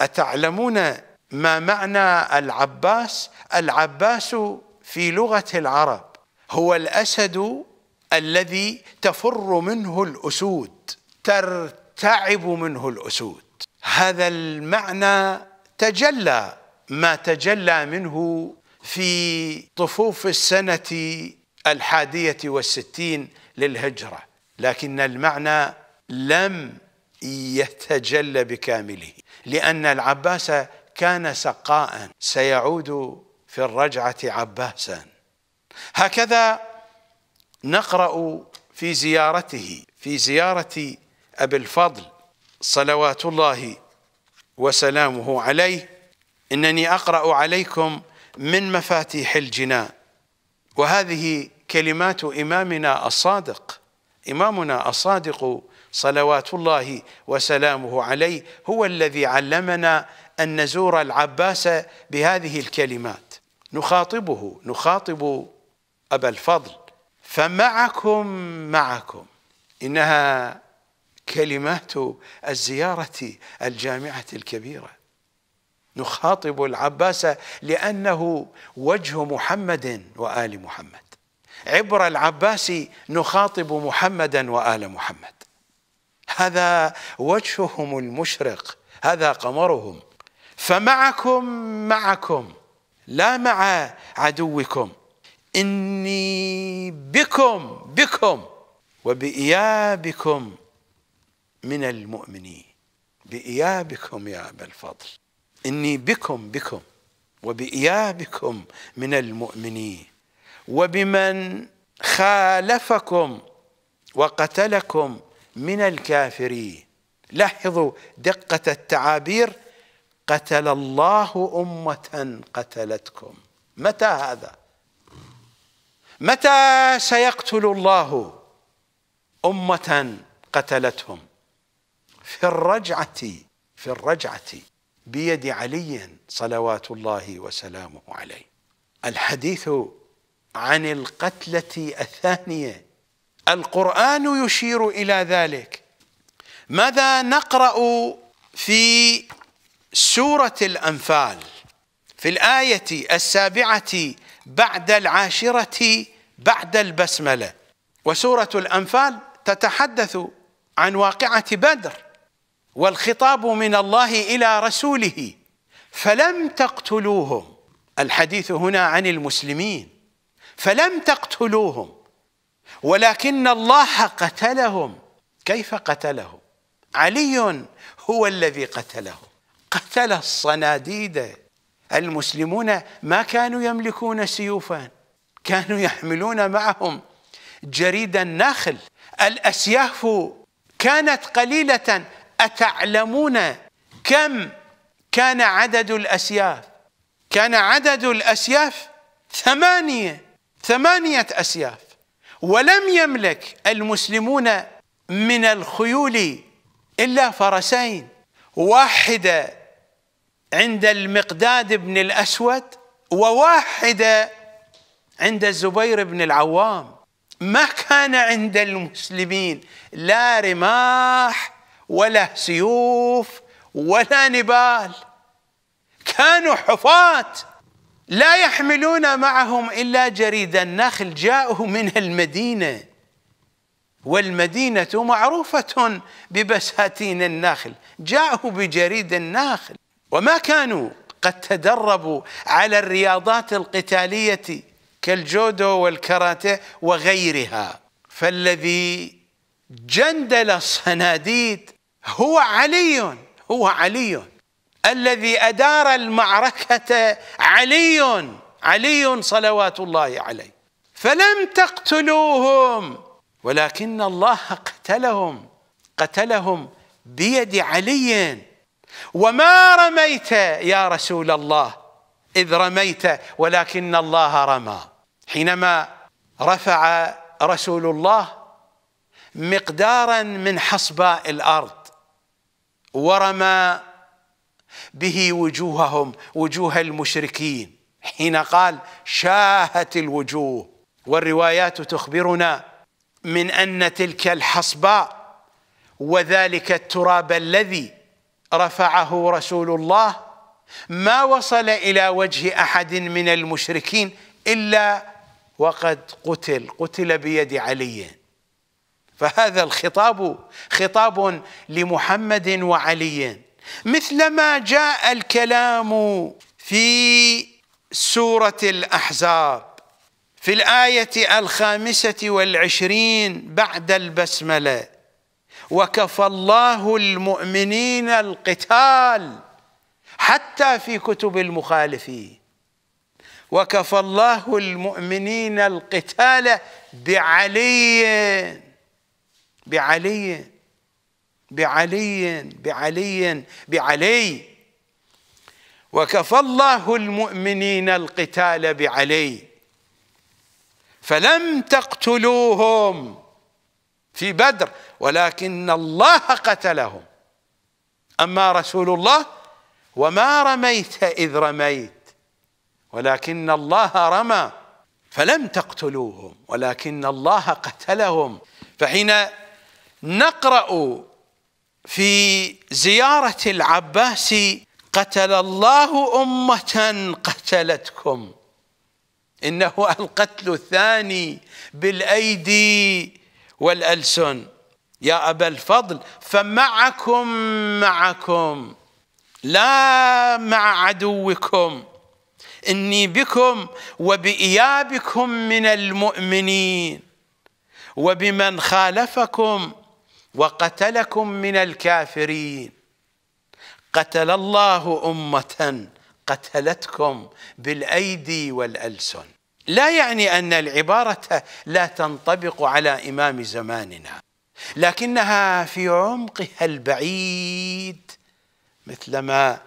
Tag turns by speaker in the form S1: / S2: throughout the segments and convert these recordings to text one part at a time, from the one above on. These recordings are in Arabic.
S1: أتعلمون ما معنى العباس العباس في لغة العرب هو الأسد الذي تفر منه الأسود ترتعب منه الأسود هذا المعنى تجلى ما تجلى منه في طفوف السنة الحادية والستين للهجرة لكن المعنى لم يتجلى بكامله لأن العباس كان سقاء سيعود في الرجعة عباسا هكذا نقرأ في زيارته في زيارة أبي الفضل صلوات الله وسلامه عليه إنني أقرأ عليكم من مفاتيح الجنان وهذه كلمات إمامنا الصادق إمامنا الصادق صلوات الله وسلامه عليه هو الذي علمنا أن نزور العباس بهذه الكلمات نخاطبه نخاطب أبا الفضل فمعكم معكم إنها كلمات الزيارة الجامعة الكبيرة نخاطب العباس لأنه وجه محمد وآل محمد عبر العباس نخاطب محمدا وآل محمد هذا وجههم المشرق هذا قمرهم فمعكم معكم لا مع عدوكم إني بكم بكم وبإيابكم من المؤمنين بإيابكم يا أبا الفضل إني بكم بكم وبإيابكم من المؤمنين وبمن خالفكم وقتلكم من الكافرين لاحظوا دقة التعابير قتل الله أمة قتلتكم متى هذا متى سيقتل الله أمة قتلتهم في الرجعة في الرجعة بيد علي صلوات الله وسلامه عليه الحديث عن القتلة الثانية القرآن يشير إلى ذلك ماذا نقرأ في سورة الأنفال في الآية السابعة بعد العاشرة بعد البسملة وسورة الأنفال تتحدث عن واقعة بدر والخطاب من الله إلى رسوله فلم تقتلوهم الحديث هنا عن المسلمين فلم تقتلوهم ولكن الله قتلهم كيف قتلهم علي هو الذي قتلهم قتل الصناديد المسلمون ما كانوا يملكون سيوفا كانوا يحملون معهم جريد النخل الأسياف كانت قليلة أتعلمون كم كان عدد الأسياف كان عدد الأسياف ثمانية ثمانية أسياف ولم يملك المسلمون من الخيول إلا فرسين واحدة عند المقداد بن الأسود وواحدة عند الزبير بن العوام ما كان عند المسلمين لا رماح ولا سيوف ولا نبال كانوا حفاة لا يحملون معهم إلا جريد النخل جاءوا من المدينة والمدينة معروفة ببساتين النخل جاءوا بجريد النخل وما كانوا قد تدربوا على الرياضات القتالية كالجودو والكاراتيه وغيرها فالذي جندل الصناديد هو علي هو علي الذي أدار المعركة علي علي صلوات الله عليه فلم تقتلوهم ولكن الله قتلهم قتلهم بيد علي وما رميت يا رسول الله إذ رميت ولكن الله رمى حينما رفع رسول الله مقدارا من حصباء الأرض ورمى به وجوههم وجوه المشركين حين قال شاهت الوجوه والروايات تخبرنا من ان تلك الحصباء وذلك التراب الذي رفعه رسول الله ما وصل الى وجه احد من المشركين الا وقد قتل قتل بيد علي فهذا الخطاب خطاب لمحمد وعلي مثلما جاء الكلام في سورة الأحزاب في الآية الخامسة والعشرين بعد البسملة وكفى الله المؤمنين القتال حتى في كتب المخالفين وكفى الله المؤمنين القتال بعلي بعلي بعلي بعلي بعلي وكفى الله المؤمنين القتال بعلي فلم تقتلوهم في بدر ولكن الله قتلهم اما رسول الله وما رميت اذ رميت ولكن الله رمى فلم تقتلوهم ولكن الله قتلهم فحين نقرا في زيارة العباس قتل الله أمة قتلتكم إنه القتل الثاني بالأيدي والألسن يا أبا الفضل فمعكم معكم لا مع عدوكم إني بكم وبإيابكم من المؤمنين وبمن خالفكم وقتلكم من الكافرين قتل الله أمة قتلتكم بالأيدي والألسن لا يعني أن العبارة لا تنطبق على إمام زماننا لكنها في عمقها البعيد مثلما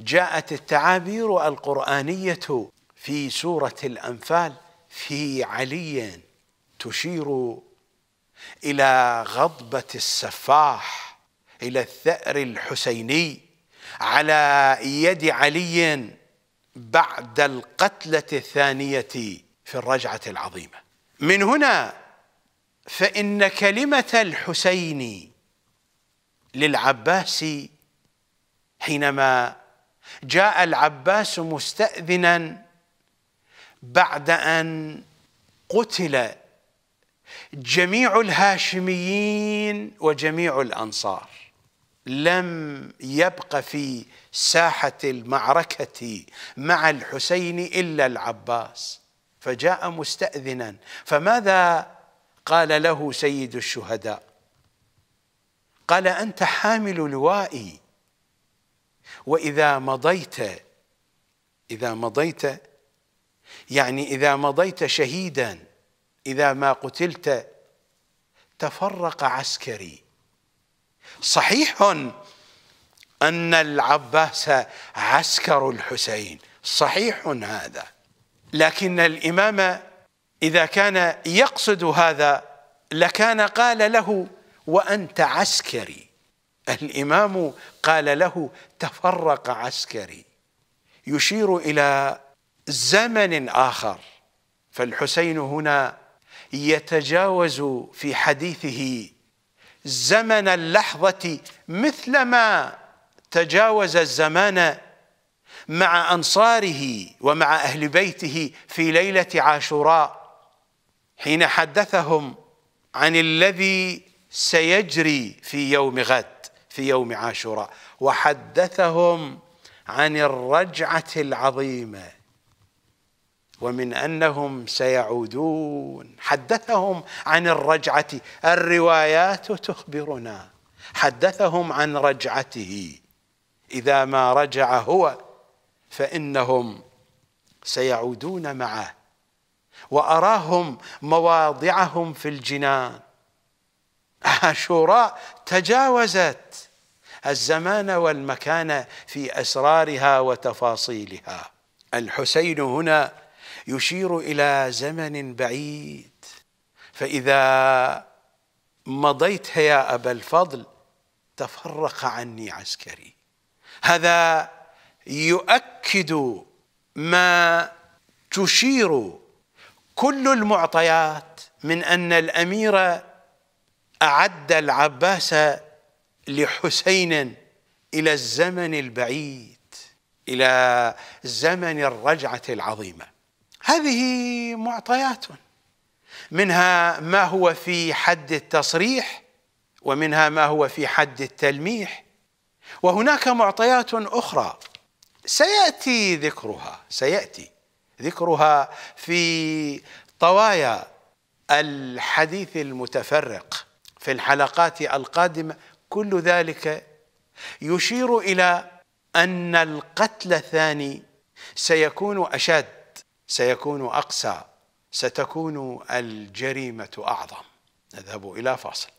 S1: جاءت التعابير القرآنية في سورة الأنفال في علي تشير الى غضبه السفاح الى الثأر الحسيني على يد علي بعد القتله الثانيه في الرجعه العظيمه من هنا فان كلمه الحسين للعباس حينما جاء العباس مستاذنا بعد ان قتل جميع الهاشميين وجميع الانصار لم يبق في ساحه المعركه مع الحسين الا العباس فجاء مستاذنا فماذا قال له سيد الشهداء قال انت حامل لوائي واذا مضيت اذا مضيت يعني اذا مضيت شهيدا إذا ما قتلت تفرق عسكري صحيح أن العباس عسكر الحسين صحيح هذا لكن الإمام إذا كان يقصد هذا لكان قال له وأنت عسكري الإمام قال له تفرق عسكري يشير إلى زمن آخر فالحسين هنا يتجاوز في حديثه زمن اللحظة مثلما تجاوز الزمان مع أنصاره ومع أهل بيته في ليلة عاشوراء حين حدثهم عن الذي سيجري في يوم غد في يوم عاشوراء وحدثهم عن الرجعة العظيمة ومن انهم سيعودون حدثهم عن الرجعه الروايات تخبرنا حدثهم عن رجعته اذا ما رجع هو فانهم سيعودون معه واراهم مواضعهم في الجنان عاشوراء تجاوزت الزمان والمكان في اسرارها وتفاصيلها الحسين هنا يشير الى زمن بعيد فاذا مضيت يا ابا الفضل تفرق عني عسكري هذا يؤكد ما تشير كل المعطيات من ان الامير اعد العباس لحسين الى الزمن البعيد الى زمن الرجعه العظيمه هذه معطيات منها ما هو في حد التصريح ومنها ما هو في حد التلميح وهناك معطيات اخرى سياتي ذكرها سياتي ذكرها في طوايا الحديث المتفرق في الحلقات القادمه كل ذلك يشير الى ان القتل الثاني سيكون اشد سيكون أقسى ستكون الجريمة أعظم نذهب إلى فاصل